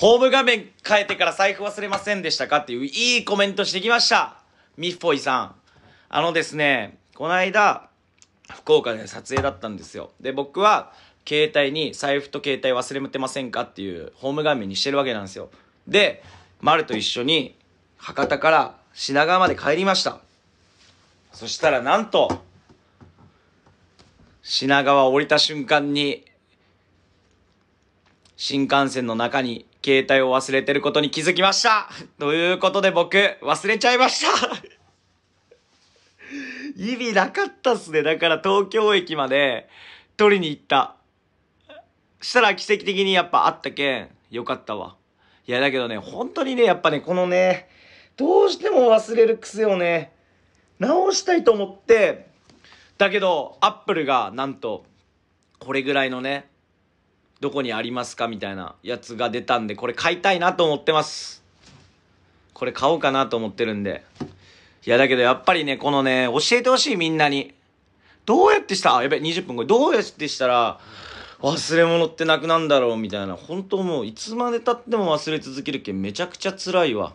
ホーム画面変えてから財布忘れませんでしたかっていういいコメントしてきました。ミッフォイさん。あのですね、この間、福岡で撮影だったんですよ。で、僕は、携帯に財布と携帯忘れてませんかっていうホーム画面にしてるわけなんですよ。で、丸と一緒に博多から品川まで帰りました。そしたらなんと、品川降りた瞬間に、新幹線の中に携帯を忘れてることに気づきましたということで僕、忘れちゃいました意味なかったっすね。だから東京駅まで取りに行った。したら奇跡的にやっぱあったけん、よかったわ。いやだけどね、本当にね、やっぱね、このね、どうしても忘れる癖をね、直したいと思って、だけど、アップルがなんと、これぐらいのね、どこにありますかみたいなやつが出たんで、これ買いたいなと思ってます。これ買おうかなと思ってるんで。いや、だけどやっぱりね、このね、教えてほしいみんなに。どうやってしたやべ、20分後。どうやってしたら、忘れ物ってなくなんだろうみたいな。本当もう、いつまでたっても忘れ続けるけめちゃくちゃ辛いわ。